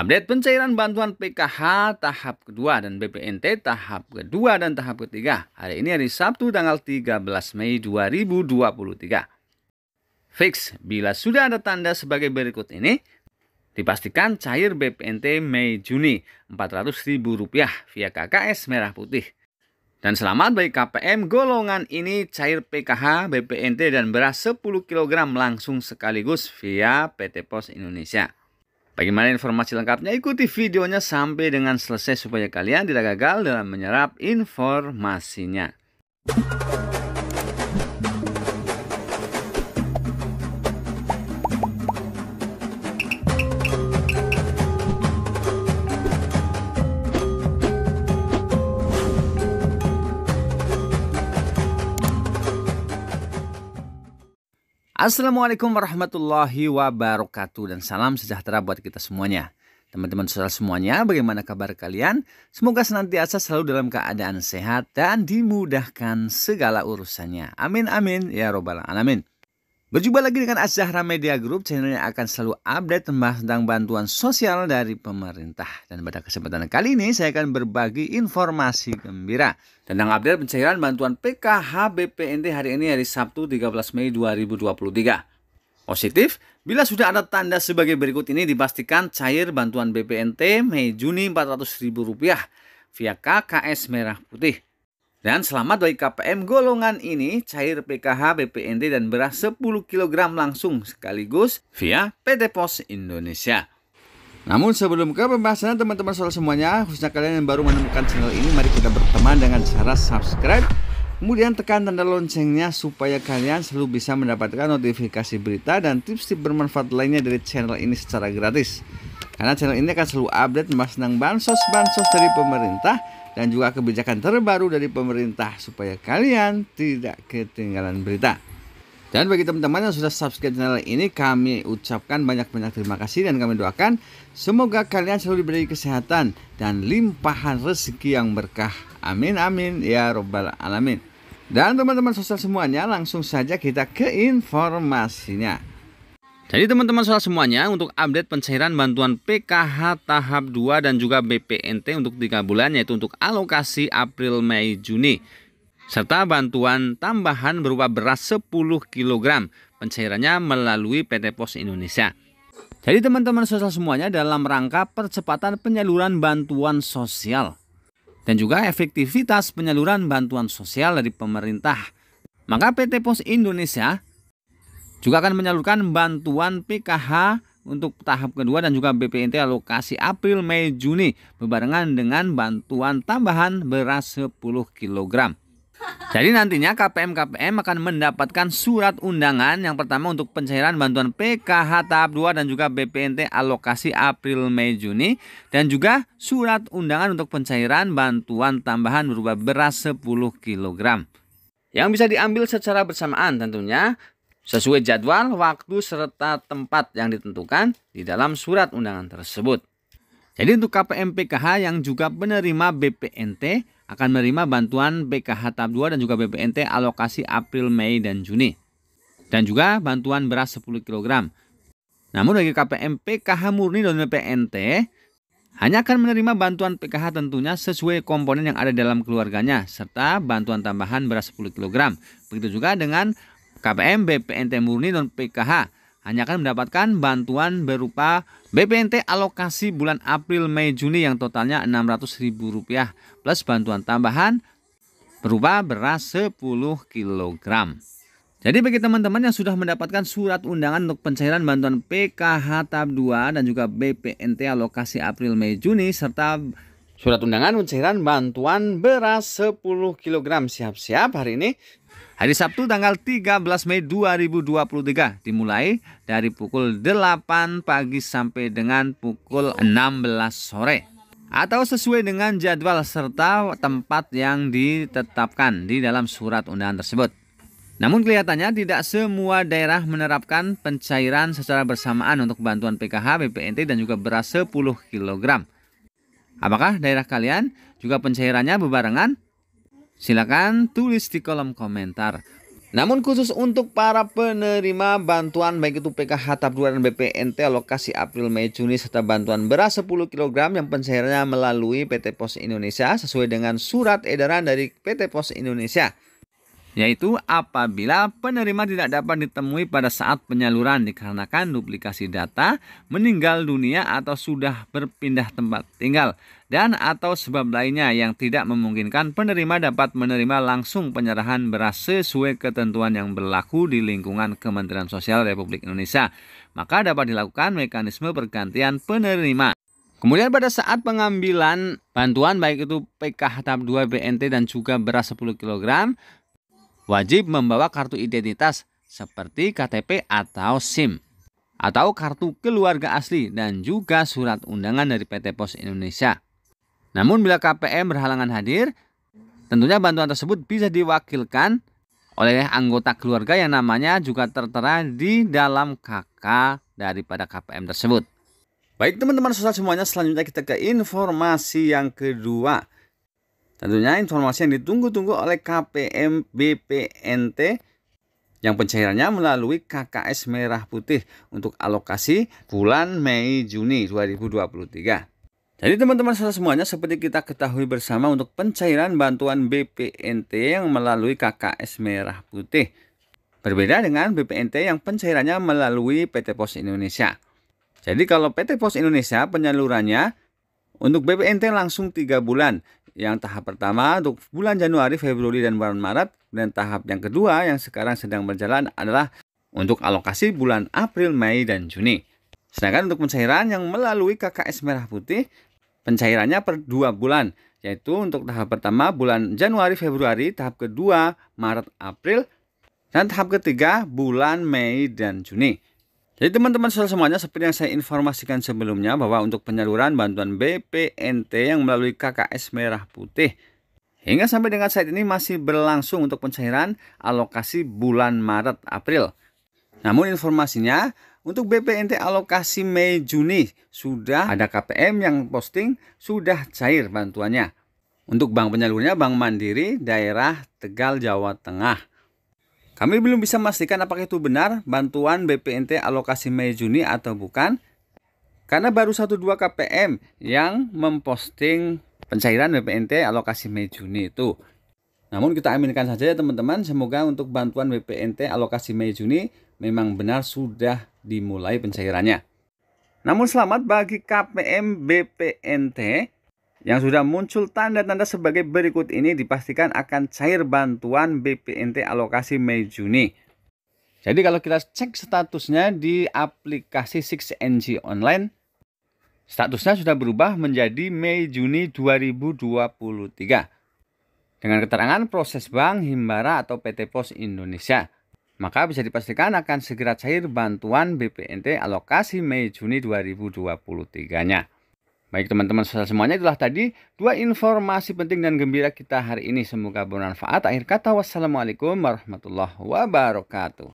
Update pencairan bantuan PKH tahap kedua dan BPNT tahap kedua dan tahap ketiga. Hari ini hari Sabtu tanggal 13 Mei 2023. Fix, bila sudah ada tanda sebagai berikut ini, dipastikan cair BPNT Mei-Juni Rp400.000 via KKS Merah Putih. Dan selamat bagi KPM golongan ini cair PKH, BPNT, dan beras 10 kg langsung sekaligus via PT Pos Indonesia. Bagaimana informasi lengkapnya? Ikuti videonya sampai dengan selesai supaya kalian tidak gagal dalam menyerap informasinya. Assalamualaikum warahmatullahi wabarakatuh dan salam sejahtera buat kita semuanya. Teman-teman saudara semuanya, bagaimana kabar kalian? Semoga senantiasa selalu dalam keadaan sehat dan dimudahkan segala urusannya. Amin amin ya robbal alamin. Berjumpa lagi dengan Azahra Media Group, channel yang akan selalu update tentang bantuan sosial dari pemerintah. Dan pada kesempatan kali ini saya akan berbagi informasi gembira tentang update pencairan bantuan PKH BPNT hari ini hari Sabtu 13 Mei 2023. Positif, bila sudah ada tanda sebagai berikut ini dipastikan cair bantuan BPNT Mei Juni Rp400.000 via KKS Merah Putih. Dan selamat bagi KPM golongan ini, cair PKH, BPNT, dan beras 10 kg langsung sekaligus via PT Pos Indonesia. Namun sebelum ke pembahasan teman-teman soal semuanya, khususnya kalian yang baru menemukan channel ini, mari kita berteman dengan cara subscribe, kemudian tekan tanda loncengnya supaya kalian selalu bisa mendapatkan notifikasi berita dan tips-tips bermanfaat lainnya dari channel ini secara gratis. Karena channel ini akan selalu update membahas tentang bansos-bansos dari pemerintah, dan juga kebijakan terbaru dari pemerintah supaya kalian tidak ketinggalan berita. Dan bagi teman-teman yang sudah subscribe channel ini, kami ucapkan banyak-banyak terima kasih dan kami doakan semoga kalian selalu diberi kesehatan dan limpahan rezeki yang berkah. Amin amin ya robbal alamin. Dan teman-teman sosial semuanya, langsung saja kita ke informasinya. Jadi teman-teman soal semuanya untuk update pencairan bantuan PKH tahap 2 dan juga BPNT untuk 3 bulan yaitu untuk alokasi April, Mei, Juni serta bantuan tambahan berupa beras 10 kg pencairannya melalui PT Pos Indonesia. Jadi teman-teman sosial semuanya dalam rangka percepatan penyaluran bantuan sosial dan juga efektivitas penyaluran bantuan sosial dari pemerintah. Maka PT Pos Indonesia juga akan menyalurkan bantuan PKH untuk tahap kedua dan juga BPNT alokasi April, Mei, Juni berbarengan dengan bantuan tambahan beras 10 kg. Jadi nantinya KPM-KPM akan mendapatkan surat undangan yang pertama untuk pencairan bantuan PKH tahap 2 dan juga BPNT alokasi April, Mei, Juni dan juga surat undangan untuk pencairan bantuan tambahan berupa beras 10 kg yang bisa diambil secara bersamaan tentunya sesuai jadwal, waktu, serta tempat yang ditentukan di dalam surat undangan tersebut. Jadi untuk KPM PKH yang juga menerima BPNT akan menerima bantuan PKH tahap 2 dan juga BPNT alokasi April, Mei, dan Juni. Dan juga bantuan beras 10 kg. Namun bagi KPM PKH murni dan BPNT hanya akan menerima bantuan PKH tentunya sesuai komponen yang ada dalam keluarganya serta bantuan tambahan beras 10 kg. Begitu juga dengan KPM BPNT murni dan PKH hanya akan mendapatkan bantuan berupa BPNT alokasi bulan April, Mei, Juni yang totalnya Rp600.000 plus bantuan tambahan berupa beras 10 kg. Jadi bagi teman-teman yang sudah mendapatkan surat undangan untuk pencairan bantuan PKH tahap 2 dan juga BPNT alokasi April, Mei, Juni serta surat undangan pencairan bantuan beras 10 kg siap-siap hari ini Hari Sabtu tanggal 13 Mei 2023 dimulai dari pukul 8 pagi sampai dengan pukul 16 sore atau sesuai dengan jadwal serta tempat yang ditetapkan di dalam surat undangan tersebut. Namun kelihatannya tidak semua daerah menerapkan pencairan secara bersamaan untuk bantuan PKH, BPNT dan juga beras 10 kg. Apakah daerah kalian juga pencairannya berbarengan Silakan tulis di kolom komentar. Namun khusus untuk para penerima bantuan baik itu PKH TAP 2 dan BPNT lokasi April, Mei, Juni serta bantuan beras 10 kg yang pencairannya melalui PT Pos Indonesia sesuai dengan surat edaran dari PT Pos Indonesia yaitu apabila penerima tidak dapat ditemui pada saat penyaluran dikarenakan duplikasi data, meninggal dunia atau sudah berpindah tempat tinggal, dan atau sebab lainnya yang tidak memungkinkan penerima dapat menerima langsung penyerahan beras sesuai ketentuan yang berlaku di lingkungan Kementerian Sosial Republik Indonesia. Maka dapat dilakukan mekanisme pergantian penerima. Kemudian pada saat pengambilan bantuan baik itu PKH tahap 2 BNT dan juga beras 10 kg, wajib membawa kartu identitas seperti KTP atau SIM atau kartu keluarga asli dan juga surat undangan dari PT Pos Indonesia. Namun bila KPM berhalangan hadir, tentunya bantuan tersebut bisa diwakilkan oleh anggota keluarga yang namanya juga tertera di dalam KK daripada KPM tersebut. Baik teman-teman sosial semuanya, selanjutnya kita ke informasi yang kedua. Tentunya informasi yang ditunggu-tunggu oleh KPM BPNT yang pencairannya melalui KKS Merah Putih untuk alokasi bulan Mei Juni 2023. Jadi teman-teman semuanya seperti kita ketahui bersama untuk pencairan bantuan BPNT yang melalui KKS Merah Putih. Berbeda dengan BPNT yang pencairannya melalui PT Pos Indonesia. Jadi kalau PT Pos Indonesia penyalurannya untuk BPNT langsung 3 bulan yang tahap pertama untuk bulan Januari, Februari, dan bulan Maret. Dan tahap yang kedua yang sekarang sedang berjalan adalah untuk alokasi bulan April, Mei, dan Juni. Sedangkan untuk pencairan yang melalui KKS Merah Putih, pencairannya per dua bulan, yaitu untuk tahap pertama bulan Januari, Februari, tahap kedua Maret, April, dan tahap ketiga bulan Mei dan Juni. Jadi teman-teman semuanya seperti yang saya informasikan sebelumnya bahwa untuk penyaluran bantuan BPNT yang melalui KKS Merah Putih hingga sampai dengan saat ini masih berlangsung untuk pencairan alokasi bulan Maret April. Namun informasinya untuk BPNT alokasi Mei Juni sudah ada KPM yang posting sudah cair bantuannya. Untuk bank penyalurnya Bank Mandiri daerah Tegal Jawa Tengah. Kami belum bisa memastikan apakah itu benar bantuan BPNT alokasi Mei Juni atau bukan karena baru 1-2 KPM yang memposting pencairan BPNT alokasi Mei Juni itu. Namun kita aminkan saja ya teman-teman, semoga untuk bantuan BPNT alokasi Mei Juni memang benar sudah dimulai pencairannya. Namun selamat bagi KPM BPNT yang sudah muncul tanda-tanda sebagai berikut ini dipastikan akan cair bantuan BPNT alokasi Mei Juni. Jadi kalau kita cek statusnya di aplikasi 6NG online, statusnya sudah berubah menjadi Mei Juni 2023. Dengan keterangan proses bank Himbara atau PT Pos Indonesia, maka bisa dipastikan akan segera cair bantuan BPNT alokasi Mei Juni 2023-nya. Baik teman-teman semuanya itulah tadi dua informasi penting dan gembira kita hari ini. Semoga bermanfaat. Akhir kata wassalamualaikum warahmatullahi wabarakatuh.